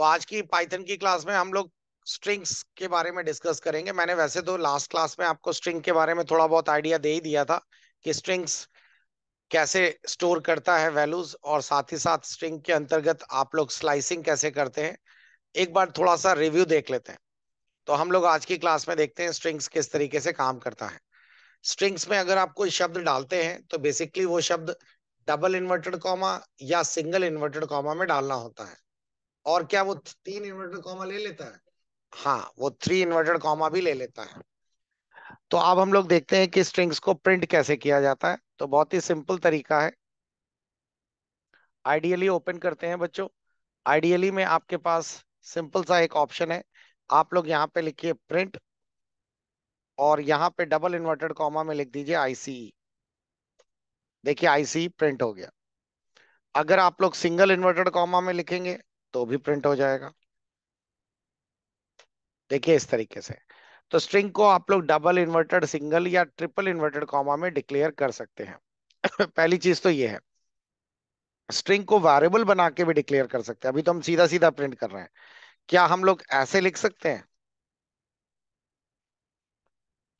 तो आज की पाइथन की क्लास में हम लोग स्ट्रिंग्स के बारे में डिस्कस करेंगे मैंने वैसे तो लास्ट क्लास में आपको स्ट्रिंग के बारे में थोड़ा बहुत आइडिया दे ही दिया था कि स्ट्रिंग्स कैसे स्टोर करता है वैल्यूज और साथ ही साथ स्ट्रिंग के अंतर्गत आप लोग स्लाइसिंग कैसे करते हैं एक बार थोड़ा सा रिव्यू देख लेते हैं तो हम लोग आज की क्लास में देखते हैं स्ट्रिंग्स किस तरीके से काम करता है स्ट्रिंग्स में अगर आप कोई शब्द डालते हैं तो बेसिकली वो शब्द डबल इन्वर्टेड कॉमा या सिंगल इन्वर्टेड कॉमा में डालना होता है और क्या वो तीन इन्वर्टेड कॉमा ले लेता है हाँ वो थ्री इन्वर्टेड कॉमा भी ले लेता है तो अब हम लोग देखते हैं कि स्ट्रिंग्स को प्रिंट कैसे किया जाता है तो बहुत ही सिंपल तरीका है आइडियली ओपन करते हैं बच्चों आइडियली में आपके पास सिंपल सा एक ऑप्शन है आप लोग यहाँ पे लिखिए प्रिंट और यहाँ पे डबल इन्वर्टेड कॉमा में लिख दीजिए आईसीई e। देखिए आईसीई प्रिंट e हो गया अगर आप लोग सिंगल इन्वर्टेड कॉमा में लिखेंगे तो भी प्रिंट हो जाएगा देखिए इस तरीके से तो स्ट्रिंग को आप लोग डबल इन्वर्टेड सिंगल या ट्रिपल इन्वर्टेड कॉमा में डिक्लेयर कर सकते हैं पहली चीज तो ये है स्ट्रिंग को वेरिएबल बना के भी डिक्लेयर कर सकते हैं अभी तो हम सीधा सीधा प्रिंट कर रहे हैं क्या हम लोग ऐसे लिख सकते हैं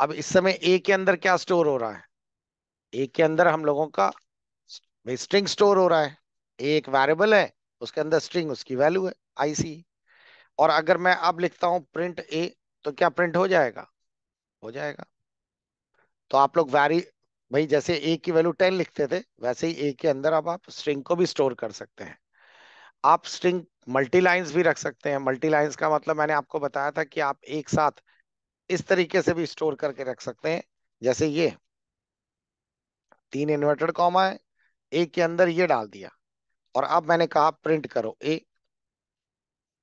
अब इस समय ए के अंदर क्या स्टोर हो रहा है ए के अंदर हम लोगों का स्ट्रिंग स्टोर हो रहा है ए एक वेरिएबल है उसके अंदर स्ट्रिंग उसकी वैल्यू है आईसी और अगर मैं अब लिखता हूं प्रिंट ए तो क्या प्रिंट हो जाएगा हो जाएगा तो आप लोग वैरी भाई जैसे ए की वैल्यू टेन लिखते थे वैसे ही ए के अंदर अब आप स्ट्रिंग को भी स्टोर कर सकते हैं आप स्ट्रिंग मल्टी लाइंस भी रख सकते हैं मल्टी लाइंस का मतलब मैंने आपको बताया था कि आप एक साथ इस तरीके से भी स्टोर करके रख सकते हैं जैसे ये तीन इन्वर्टेड कॉमा है एक के अंदर ये डाल दिया और अब मैंने कहा प्रिंट करो ए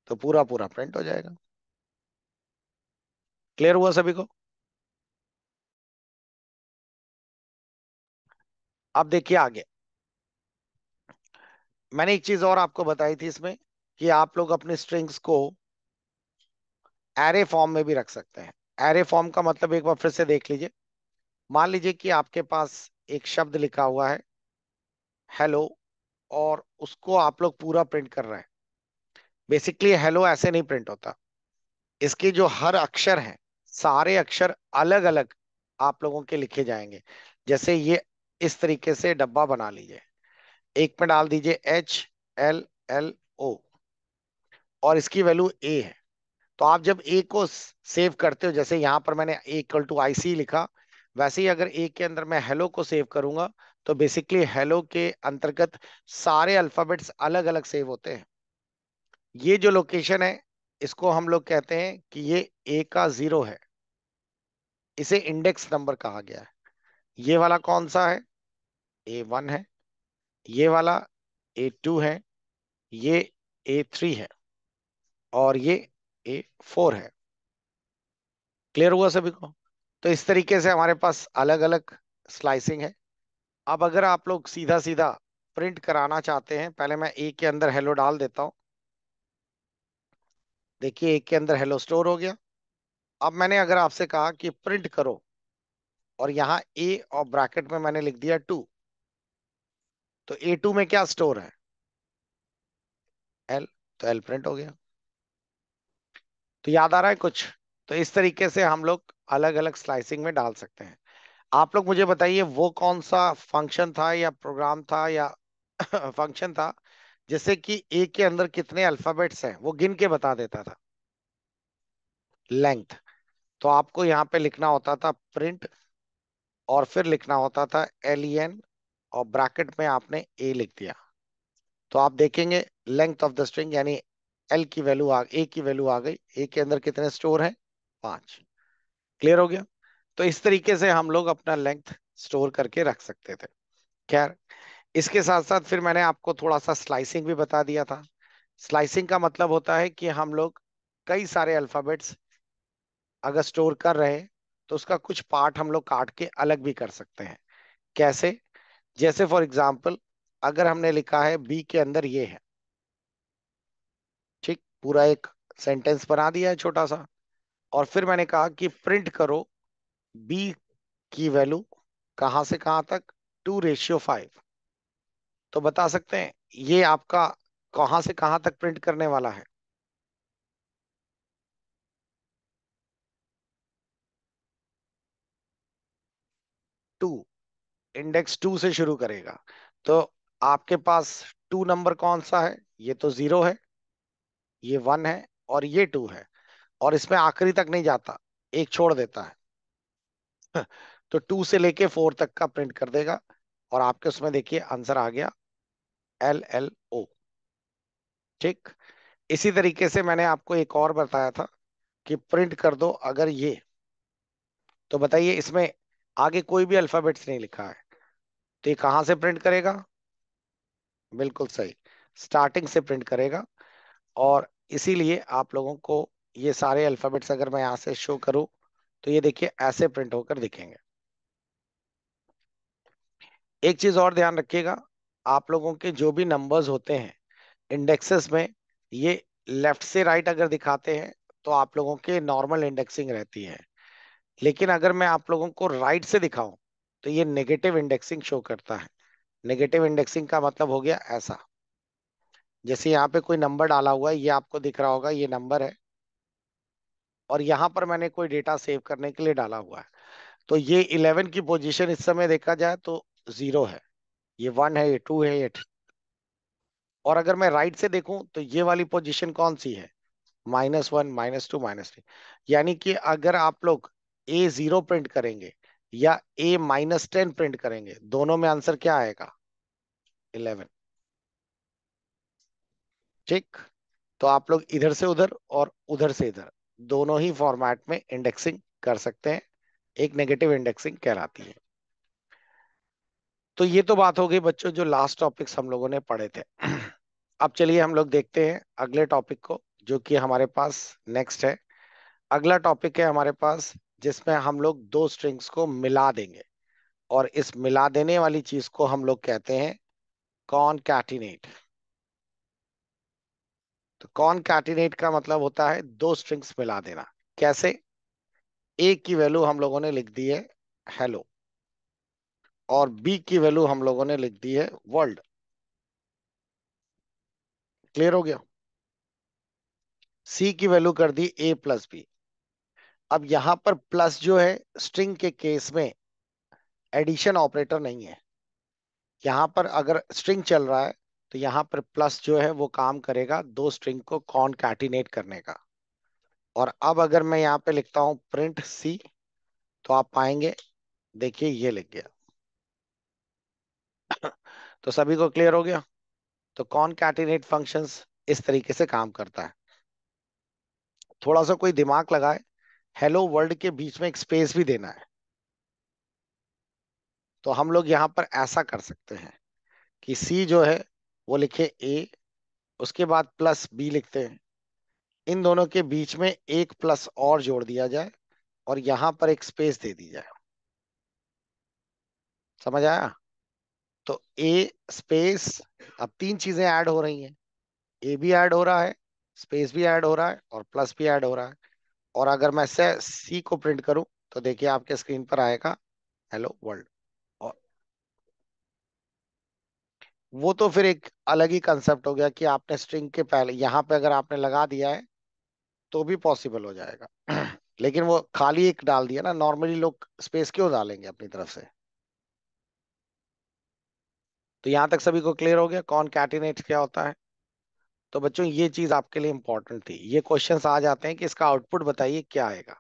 तो पूरा पूरा प्रिंट हो जाएगा क्लियर हुआ सभी को अब देखिए आगे मैंने एक चीज और आपको बताई थी इसमें कि आप लोग अपने स्ट्रिंग्स को एरे फॉर्म में भी रख सकते हैं एरे फॉर्म का मतलब एक बार फिर से देख लीजिए मान लीजिए कि आपके पास एक शब्द लिखा हुआ है हेलो और उसको आप लोग पूरा प्रिंट कर रहे हैं बेसिकली हेलो ऐसे नहीं प्रिंट होता इसके जो हर अक्षर हैं सारे अक्षर अलग अलग आप लोगों के लिखे जाएंगे जैसे ये इस तरीके से डब्बा बना लीजिए एक में डाल दीजिए एच एल एल ओ और इसकी वैल्यू ए है तो आप जब ए को सेव करते हो जैसे यहाँ पर मैंने ए इक्वल टू आईसी लिखा वैसे ही अगर ए के अंदर मैं हेलो को सेव करूंगा तो बेसिकली हेलो के अंतर्गत सारे अल्फाबेट्स अलग अलग सेव होते हैं ये जो लोकेशन है इसको हम लोग कहते हैं कि ये ए का जीरो है इसे इंडेक्स नंबर कहा गया है ये वाला कौन सा है ए वन है ये वाला ए टू है ये ए थ्री है और ये ए फोर है क्लियर हुआ सभी को तो इस तरीके से हमारे पास अलग अलग स्लाइसिंग है अब अगर आप लोग सीधा सीधा प्रिंट कराना चाहते हैं पहले मैं ए के अंदर हेलो डाल देता हूं देखिए एक के अंदर हेलो स्टोर हो गया अब मैंने अगर आपसे कहा कि प्रिंट करो और यहां ए और ब्रैकेट में मैंने लिख दिया टू तो ए टू में क्या स्टोर है एल तो एल प्रिंट हो गया तो याद आ रहा है कुछ तो इस तरीके से हम लोग अलग अलग स्लाइसिंग में डाल सकते हैं आप लोग मुझे बताइए वो कौन सा फंक्शन था या प्रोग्राम था या फंक्शन था जैसे कि ए के अंदर कितने अल्फाबेट्स हैं वो गिन के बता देता था लेंथ तो आपको यहाँ पे लिखना होता था प्रिंट और फिर लिखना होता था एल एन e और ब्रैकेट में आपने ए लिख दिया तो आप देखेंगे लेंथ ऑफ द स्ट्रिंग यानी एल की वैल्यू आ ए की वैल्यू आ गई ए के अंदर कितने स्टोर हैं पांच क्लियर हो गया तो इस तरीके से हम लोग अपना लेंथ स्टोर करके रख सकते थे खैर इसके साथ साथ फिर मैंने आपको थोड़ा सा स्लाइसिंग भी बता दिया था स्लाइसिंग का मतलब होता है कि हम लोग कई सारे अल्फ़ाबेट्स अगर स्टोर कर रहे तो उसका कुछ पार्ट हम लोग काट के अलग भी कर सकते हैं कैसे जैसे फॉर एग्जाम्पल अगर हमने लिखा है बी के अंदर ये है ठीक पूरा एक सेंटेंस बना दिया है छोटा सा और फिर मैंने कहा कि प्रिंट करो बी की वैल्यू कहां से कहां तक टू रेशियो फाइव तो बता सकते हैं ये आपका कहां से कहां तक प्रिंट करने वाला है टू इंडेक्स टू से शुरू करेगा तो आपके पास टू नंबर कौन सा है ये तो जीरो है ये वन है और ये टू है और इसमें आखिरी तक नहीं जाता एक छोड़ देता है तो टू से लेके फोर तक का प्रिंट कर देगा और आपके उसमें देखिए आंसर आ गया एल एल ओ ठीक इसी तरीके से मैंने आपको एक और बताया था कि प्रिंट कर दो अगर ये तो बताइए इसमें आगे कोई भी अल्फाबेट्स नहीं लिखा है तो ये कहाँ से प्रिंट करेगा बिल्कुल सही स्टार्टिंग से प्रिंट करेगा और इसीलिए आप लोगों को ये सारे अल्फाबेट्स अगर मैं यहाँ से शो करूँ तो ये देखिए ऐसे प्रिंट होकर दिखेंगे एक चीज और ध्यान रखिएगा आप लोगों के जो भी नंबर्स होते हैं इंडेक्सेस में ये लेफ्ट से राइट अगर दिखाते हैं तो आप लोगों के नॉर्मल इंडेक्सिंग रहती है लेकिन अगर मैं आप लोगों को राइट से दिखाऊं तो ये नेगेटिव इंडेक्सिंग शो करता है नेगेटिव इंडेक्सिंग का मतलब हो गया ऐसा जैसे यहाँ पे कोई नंबर डाला हुआ है ये आपको दिख रहा होगा ये नंबर है और यहाँ पर मैंने कोई डेटा सेव करने के लिए डाला हुआ है तो ये इलेवन की पोजीशन इस समय देखा जाए तो जीरो है ये वन है ये टू है ये और अगर मैं राइट से देखूं तो ये वाली पोजीशन कौन सी है minus one minus two minus three यानी कि अगर आप लोग ए जीरो प्रिंट करेंगे या ए माइनस टेन प्रिंट करेंगे दोनों में आंसर क्या आएगा इलेवन ठीक तो आप लोग इधर से उधर और उधर से इधर दोनों ही फॉर्मेट में इंडेक्सिंग कर सकते हैं एक नेगेटिव इंडेक्सिंग कहलाती है तो ये तो बात हो गई बच्चों जो लास्ट टॉपिक्स हम लोगों ने पढ़े थे अब चलिए हम लोग देखते हैं अगले टॉपिक को जो कि हमारे पास नेक्स्ट है अगला टॉपिक है हमारे पास जिसमें हम लोग दो स्ट्रिंग्स को मिला देंगे और इस मिला देने वाली चीज को हम लोग कहते हैं कॉन कैटिनेट तो कॉनकैटिनेट का मतलब होता है दो स्ट्रिंग्स मिला देना कैसे ए की वैल्यू हम लोगों ने लिख दी है हेलो और बी की वैल्यू हम लोगों ने लिख दी है वर्ल्ड क्लियर हो गया सी की वैल्यू कर दी ए प्लस बी अब यहां पर प्लस जो है स्ट्रिंग के केस में एडिशन ऑपरेटर नहीं है यहां पर अगर स्ट्रिंग चल रहा है तो यहाँ पर प्लस जो है वो काम करेगा दो स्ट्रिंग को कॉन कैटिनेट करने का और अब अगर मैं यहाँ पे लिखता हूँ प्रिंट सी तो आप पाएंगे देखिए ये लिख गया तो सभी को क्लियर हो गया तो कॉन कैटिनेट फंक्शन इस तरीके से काम करता है थोड़ा सा कोई दिमाग लगाए हेलो वर्ल्ड के बीच में एक स्पेस भी देना है तो हम लोग यहाँ पर ऐसा कर सकते हैं कि सी जो है वो लिखे ए उसके बाद प्लस बी लिखते हैं इन दोनों के बीच में एक प्लस और जोड़ दिया जाए और यहां पर एक स्पेस दे दी जाए समझ आया तो ए स्पेस अब तीन चीजें ऐड हो रही हैं ए भी ऐड हो रहा है स्पेस भी ऐड हो रहा है और प्लस भी ऐड हो रहा है और अगर मैं सी को प्रिंट करूं तो देखिए आपके स्क्रीन पर आएगा हेलो वर्ल्ड वो तो फिर एक अलग ही कंसेप्ट हो गया कि आपने स्ट्रिंग के पहले यहाँ पे अगर आपने लगा दिया है तो भी पॉसिबल हो जाएगा लेकिन वो खाली एक डाल दिया ना नॉर्मली लोग स्पेस क्यों डालेंगे अपनी तरफ से तो यहां तक सभी को क्लियर हो गया कौन कैटिनेट क्या होता है तो बच्चों ये चीज आपके लिए इंपॉर्टेंट थी ये क्वेश्चंस आ जाते हैं कि इसका आउटपुट बताइए क्या आएगा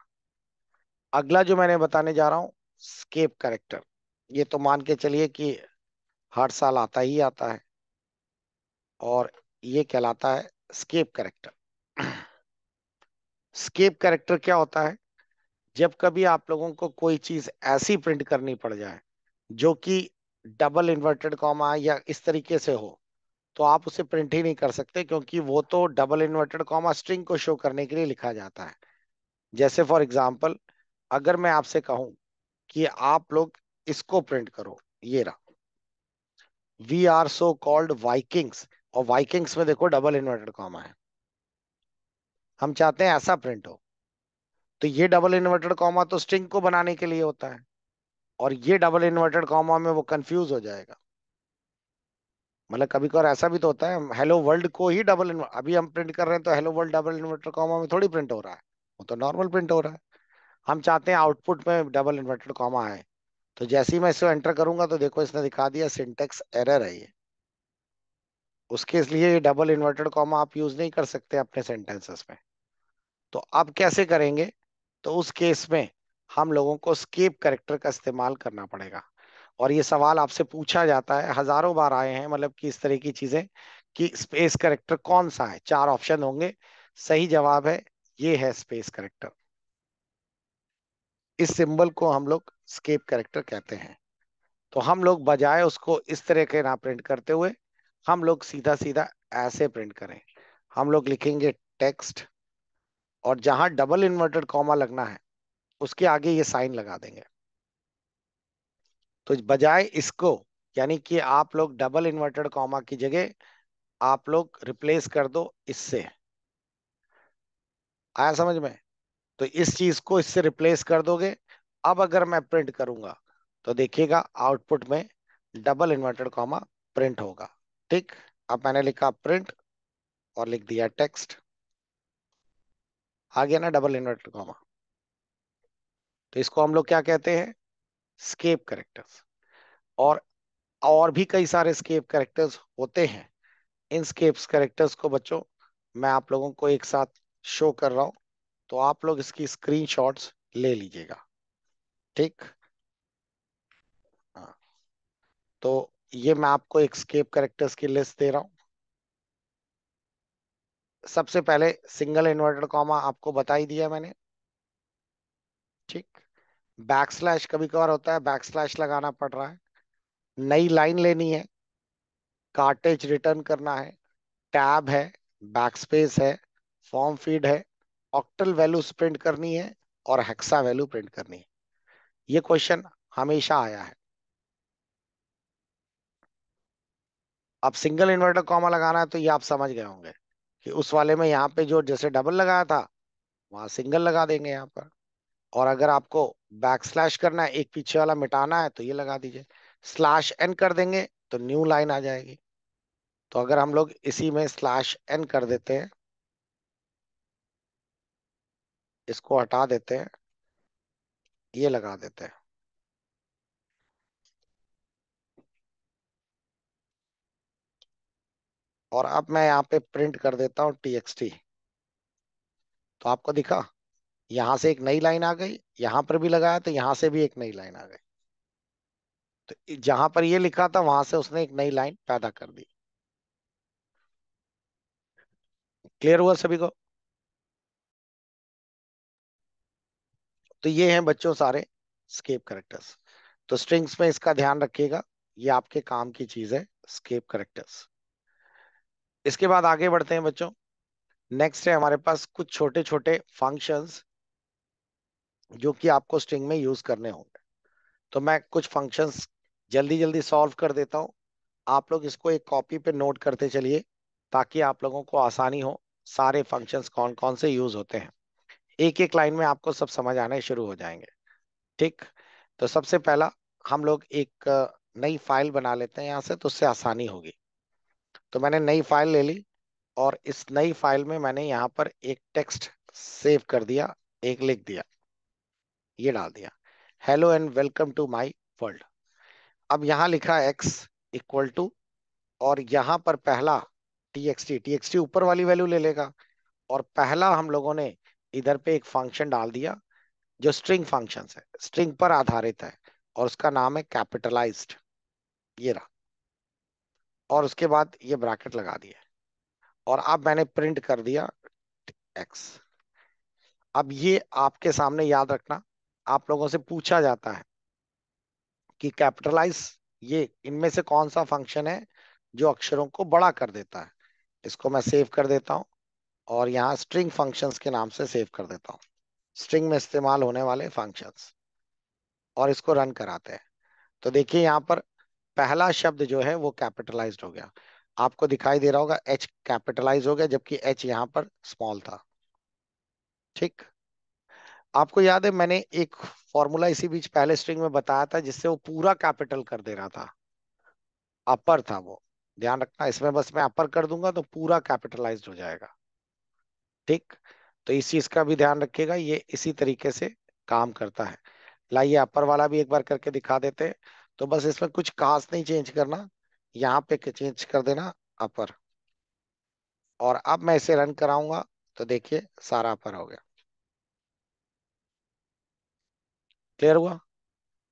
अगला जो मैंने बताने जा रहा हूं स्केप करेक्टर ये तो मान के चलिए कि हर साल आता ही आता है और ये कहलाता है स्केप करेक्टर स्केप करेक्टर क्या होता है जब कभी आप लोगों को कोई चीज ऐसी प्रिंट करनी पड़ जाए जो कि डबल इन्वर्टेड कॉमा या इस तरीके से हो तो आप उसे प्रिंट ही नहीं कर सकते क्योंकि वो तो डबल इन्वर्टेड कॉमा स्ट्रिंग को शो करने के लिए लिखा जाता है जैसे फॉर एग्जाम्पल अगर मैं आपसे कहूं कि आप लोग इसको प्रिंट करो ये रहा we are so called Vikings और वाइकिंग्स में देखो डबल इन्वर्टेड कॉमा है हम चाहते हैं ऐसा प्रिंट हो तो ये डबल इन्वर्टेड कॉमा तो स्ट्रिंग को बनाने के लिए होता है और ये डबल इन्वर्टेड कॉमा में वो कंफ्यूज हो जाएगा मतलब कभी कभार ऐसा भी तो होता है हेलो वर्ल्ड को ही डबल अभी हम प्रिंट कर रहे हैं तो hello world double inverted comma में थोड़ी प्रिंट हो रहा है वो तो नॉर्मल प्रिंट हो रहा है हम चाहते हैं आउटपुट में डबल इन्वर्टेड कॉमा है तो जैसे ही मैं इसको एंटर करूंगा तो देखो इसने दिखा दिया सिंटेक्स एरर है ये उसके इसलिए ये डबल इन्वर्टेड कॉमा आप यूज नहीं कर सकते अपने सेंटेंसेस में तो आप कैसे करेंगे तो उस केस में हम लोगों को स्केप करेक्टर का इस्तेमाल करना पड़ेगा और ये सवाल आपसे पूछा जाता है हजारों बार आए हैं मतलब कि इस तरह की चीजें कि स्पेस करेक्टर कौन सा है चार ऑप्शन होंगे सही जवाब है ये है स्पेस करेक्टर इस सिंबल को हम लोग स्केप कैरेक्टर कहते हैं तो हम लोग बजाय उसको इस तरह के ना प्रिंट करते हुए हम लोग सीधा सीधा ऐसे प्रिंट करें हम लोग लिखेंगे टेक्स्ट और जहां डबल इन्वर्टेड कॉमा लगना है उसके आगे ये साइन लगा देंगे तो बजाय इसको यानी कि आप लोग डबल इन्वर्टेड कॉमा की जगह आप लोग रिप्लेस कर दो इससे आया समझ में तो इस चीज को इससे रिप्लेस कर दोगे अब अगर मैं प्रिंट करूंगा तो देखिएगा आउटपुट में डबल इन्वर्टेड कॉमा प्रिंट होगा ठीक अब मैंने लिखा प्रिंट और लिख दिया टेक्स्ट आ गया ना डबल इन्वर्टेड कॉमा तो इसको हम लोग क्या कहते हैं स्केप करेक्टर्स और और भी कई सारे स्केप करेक्टर्स होते हैं इन स्केप्स करेक्टर्स को बच्चों मैं आप लोगों को एक साथ शो कर रहा हूं तो आप लोग इसकी स्क्रीनशॉट्स ले लीजिएगा ठीक हाँ। तो ये मैं आपको एक्सकेप करेक्टर्स की लिस्ट दे रहा हूं सबसे पहले सिंगल इन्वर्टेड कॉमा आपको बता ही दिया मैंने ठीक बैक स्लैश कभी कभार होता है बैक स्लैश लगाना पड़ रहा है नई लाइन लेनी है कार्टेज रिटर्न करना है टैब है बैक स्पेस है फॉर्म फीड है ऑक्टल वैल्यू प्रिंट करनी है और हेक्सा वैल्यू प्रिंट करनी है ये क्वेश्चन हमेशा आया है अब सिंगल इन्वर्टर कॉमा लगाना है तो ये आप समझ गए होंगे कि उस वाले में यहाँ पे जो जैसे डबल लगाया था वहां सिंगल लगा देंगे यहाँ पर और अगर आपको बैक स्लैश करना है एक पीछे वाला मिटाना है तो ये लगा दीजिए स्लैश एन कर देंगे तो न्यू लाइन आ जाएगी तो अगर हम लोग इसी में स्लैश एन कर देते हैं इसको हटा देते हैं ये लगा देते हैं और अब मैं यहाँ पे प्रिंट कर देता हूँ टी तो आपको दिखा यहां से एक नई लाइन आ गई यहां पर भी लगाया तो यहां से भी एक नई लाइन आ गई तो जहां पर ये लिखा था वहां से उसने एक नई लाइन पैदा कर दी क्लियर हुआ सभी को तो ये हैं बच्चों सारे स्केप करेक्टर्स तो स्ट्रिंग्स में इसका ध्यान रखिएगा ये आपके काम की चीज है स्केप करेक्टर्स इसके बाद आगे बढ़ते हैं बच्चों नेक्स्ट है हमारे पास कुछ छोटे छोटे फंक्शंस जो कि आपको स्ट्रिंग में यूज करने होंगे तो मैं कुछ फंक्शंस जल्दी जल्दी सॉल्व कर देता हूं आप लोग इसको एक कॉपी पे नोट करते चलिए ताकि आप लोगों को आसानी हो सारे फंक्शंस कौन कौन से यूज होते हैं एक एक लाइन में आपको सब समझ आने शुरू हो जाएंगे ठीक तो सबसे पहला हम लोग एक नई फाइल बना लेते हैं यहाँ से तो उससे आसानी होगी तो मैंने नई फाइल ले ली और इस नई फाइल में मैंने यहाँ पर एक टेक्स्ट सेव कर दिया एक लिख दिया ये डाल दिया hello and welcome to my world अब यहाँ लिखा एक्स इक्वल टू और यहाँ पर पहला T X T T X T ऊपर वाली वैल्यू ले लेगा और पहला हम लोगों ने इधर पे एक फंक्शन डाल दिया जो स्ट्रिंग फंक्शन है स्ट्रिंग पर आधारित है और उसका नाम है कैपिटलाइज्ड ये रहा और उसके बाद ये ब्रैकेट लगा दिया और अब मैंने प्रिंट कर दिया एक्स अब ये आपके सामने याद रखना आप लोगों से पूछा जाता है कि कैपिटलाइज ये इनमें से कौन सा फंक्शन है जो अक्षरों को बड़ा कर देता है इसको मैं सेव कर देता हूं और यहाँ स्ट्रिंग फंक्शंस के नाम से सेव कर देता हूँ स्ट्रिंग में इस्तेमाल होने वाले फंक्शंस और इसको रन कराते हैं तो देखिए यहाँ पर पहला शब्द जो है वो कैपिटलाइज्ड हो गया आपको दिखाई दे रहा होगा एच कैपिटलाइज हो गया जबकि एच यहाँ पर स्मॉल था ठीक आपको याद है मैंने एक फॉर्मूला इसी बीच पहले स्ट्रिंग में बताया था जिससे वो पूरा कैपिटल कर दे रहा था अपर था वो ध्यान रखना इसमें बस मैं अपर कर दूंगा तो पूरा कैपिटलाइज हो जाएगा ठीक तो इस चीज का भी ध्यान रखिएगा ये इसी तरीके से काम करता है लाइए अपर वाला भी एक बार करके दिखा देते हैं तो बस इसमें कुछ खास नहीं चेंज करना यहाँ पे चेंज कर देना अपर और अब मैं इसे रन कराऊंगा तो देखिए सारा अपर हो गया क्लियर हुआ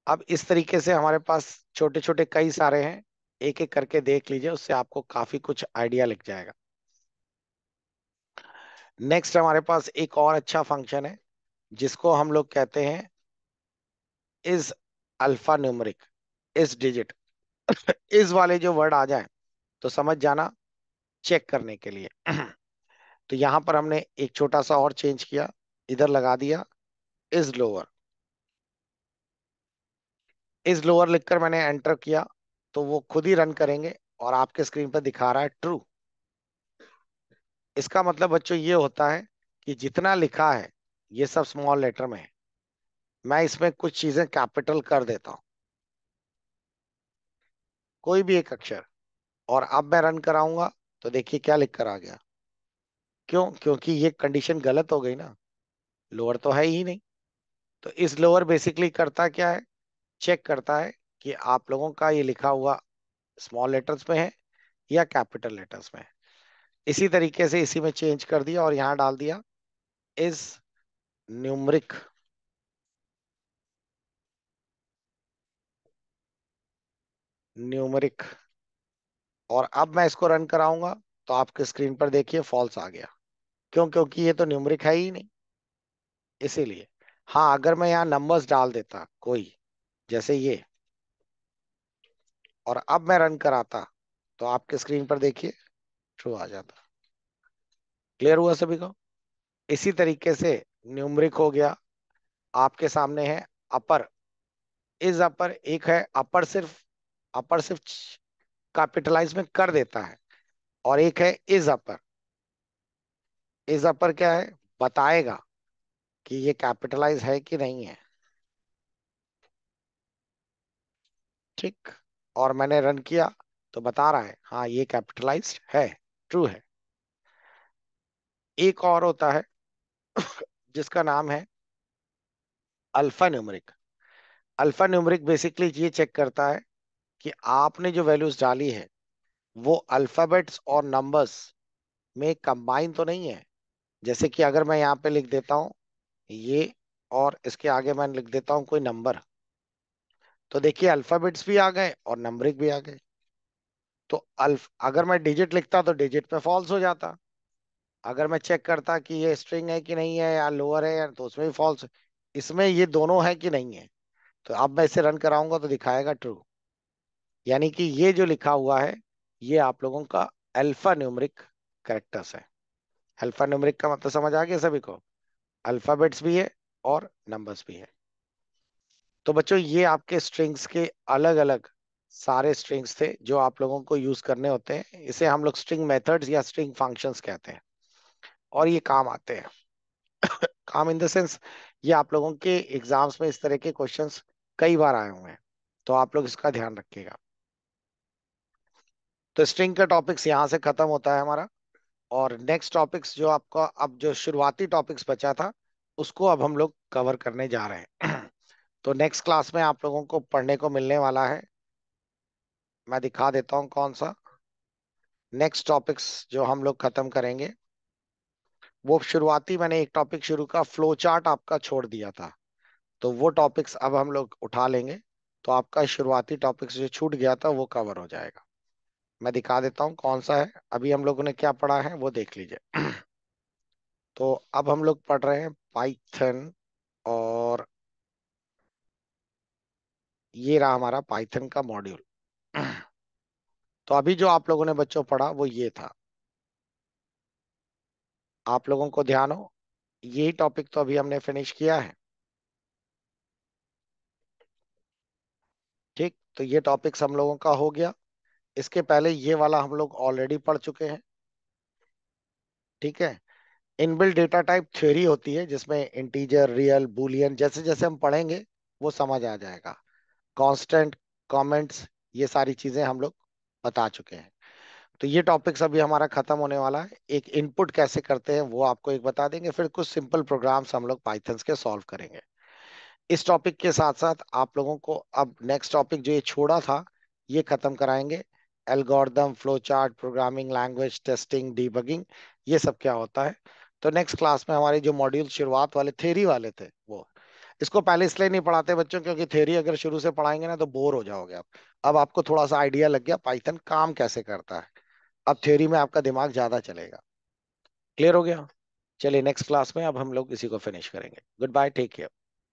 अब इस तरीके से हमारे पास छोटे छोटे कई सारे हैं एक एक करके देख लीजिए उससे आपको काफी कुछ आइडिया लग जाएगा नेक्स्ट हमारे पास एक और अच्छा फंक्शन है जिसको हम लोग कहते हैं is alpha numeric is digit इस वाले जो वर्ड आ जाए तो समझ जाना चेक करने के लिए तो यहां पर हमने एक छोटा सा और चेंज किया इधर लगा दिया इज लोअर इज लोअर लिखकर मैंने एंटर किया तो वो खुद ही रन करेंगे और आपके स्क्रीन पर दिखा रहा है ट्रू इसका मतलब बच्चों ये होता है कि जितना लिखा है ये सब स्मॉल लेटर में है मैं इसमें कुछ चीजें कैपिटल कर देता हूं कोई भी एक अक्षर और अब मैं रन कराऊंगा तो देखिए क्या लिख कर आ गया क्यों क्योंकि ये कंडीशन गलत हो गई ना लोअर तो है ही नहीं तो इस लोअर बेसिकली करता क्या है चेक करता है कि आप लोगों का ये लिखा हुआ स्मॉल लेटर्स में है या कैपिटल लेटर्स में है इसी तरीके से इसी में चेंज कर दिया और यहां डाल दिया इज न्यूमरिक न्यूमरिक और अब मैं इसको रन कराऊंगा तो आपके स्क्रीन पर देखिए फॉल्स आ गया क्यों क्योंकि ये तो न्यूमरिक है ही नहीं इसीलिए हाँ अगर मैं यहाँ नंबर्स डाल देता कोई जैसे ये और अब मैं रन कराता तो आपके स्क्रीन पर देखिए ट्रू आ जाता क्लियर हुआ सभी को इसी तरीके से न्यूमरिक हो गया आपके सामने है अपर इज अपर एक है अपर सिर्फ अपर सिर्फ कैपिटलाइज में कर देता है और एक है इज अपर इज अपर क्या है बताएगा कि ये कैपिटलाइज है कि नहीं है ठीक और मैंने रन किया तो बता रहा है हाँ ये कैपिटलाइज है ट्रू है एक और होता है जिसका नाम है alpha numeric alpha numeric basically ये चेक करता है कि आपने जो वैल्यूज डाली है वो अल्फाबेट्स और नंबर्स में कंबाइन तो नहीं है जैसे कि अगर मैं यहाँ पे लिख देता हूँ ये और इसके आगे मैं लिख देता हूँ कोई नंबर तो देखिए अल्फाबेट्स भी आ गए और नंबरिक भी आ गए तो अल्फ अगर मैं डिजिट लिखता तो डिजिट पे फॉल्स हो जाता अगर मैं चेक करता कि ये स्ट्रिंग है कि नहीं है या लोअर है या तो उसमें भी फॉल्स इसमें ये दोनों है कि नहीं है तो अब मैं इसे रन कराऊंगा तो दिखाएगा ट्रू यानी कि ये जो लिखा हुआ है ये आप लोगों का अल्फा न्यूमरिक करेक्टर्स है अल्फा न्यूमरिक का मतलब समझ आ गया सभी को अल्फाबेट्स भी है और नंबर्स भी है तो बच्चों ये आपके स्ट्रिंग्स के अलग अलग सारे स्ट्रिंग्स थे जो आप लोगों को यूज करने होते हैं इसे हम लोग स्ट्रिंग मेथड्स या स्ट्रिंग फंक्शंस कहते हैं और ये काम आते हैं काम इन द सेंस ये आप लोगों के एग्जाम्स में इस तरह के क्वेश्चंस कई बार आए हुए हैं तो आप लोग इसका ध्यान रखिएगा तो स्ट्रिंग का टॉपिक्स यहाँ से खत्म होता है हमारा और नेक्स्ट टॉपिक्स जो आपका अब जो शुरुआती टॉपिक्स बचा था उसको अब हम लोग कवर करने जा रहे हैं तो नेक्स्ट क्लास में आप लोगों को पढ़ने को मिलने वाला है मैं दिखा देता हूं कौन सा नेक्स्ट टॉपिक्स जो हम लोग खत्म करेंगे वो शुरुआती मैंने एक टॉपिक शुरू का फ्लो चार्ट आपका छोड़ दिया था तो वो टॉपिक्स अब हम लोग उठा लेंगे तो आपका शुरुआती टॉपिक्स जो छूट गया था वो कवर हो जाएगा मैं दिखा देता हूँ कौन सा है अभी हम लोगों ने क्या पढ़ा है वो देख लीजिए तो अब हम लोग पढ़ रहे हैं पाइथन और ये रहा हमारा पाइथन का मॉड्यूल तो अभी जो आप लोगों ने बच्चों पढ़ा वो ये था आप लोगों को ध्यान हो यही टॉपिक तो अभी हमने फिनिश किया है ठीक तो ये टॉपिक्स हम लोगों का हो गया इसके पहले ये वाला हम लोग ऑलरेडी पढ़ चुके हैं ठीक है इनबिल्ड डेटा टाइप थ्योरी होती है जिसमें इंटीजर रियल बुलियन जैसे जैसे हम पढ़ेंगे वो समझ आ जाएगा कांस्टेंट कमेंट्स ये सारी चीजें हम लोग बता चुके हैं तो ये टॉपिक्स अभी हमारा खत्म होने वाला है एक इनपुट कैसे करते हैं वो आपको एक बता देंगे फिर कुछ सिंपल प्रोग्राम्स हम लोग पाइथन के सॉल्व करेंगे इस टॉपिक के साथ साथ आप लोगों को अब नेक्स्ट टॉपिक जो ये छोड़ा था ये खत्म कराएंगे algorithm flow chart programming language testing debugging ये सब क्या होता है तो नेक्स्ट क्लास में हमारे जो मॉड्यूल शुरुआत वाले थेरी वाले थे वो इसको पहले इसलिए नहीं पढ़ाते बच्चों क्योंकि थेरी अगर शुरू से पढ़ाएंगे ना तो बोर हो जाओगे आप अब आपको थोड़ा सा आइडिया लग गया पाइथन काम कैसे करता है अब थ्योरी में आपका दिमाग ज्यादा चलेगा क्लियर हो गया चलिए नेक्स्ट क्लास में अब हम लोग इसी को फिनिश करेंगे गुड बाय टेक केयर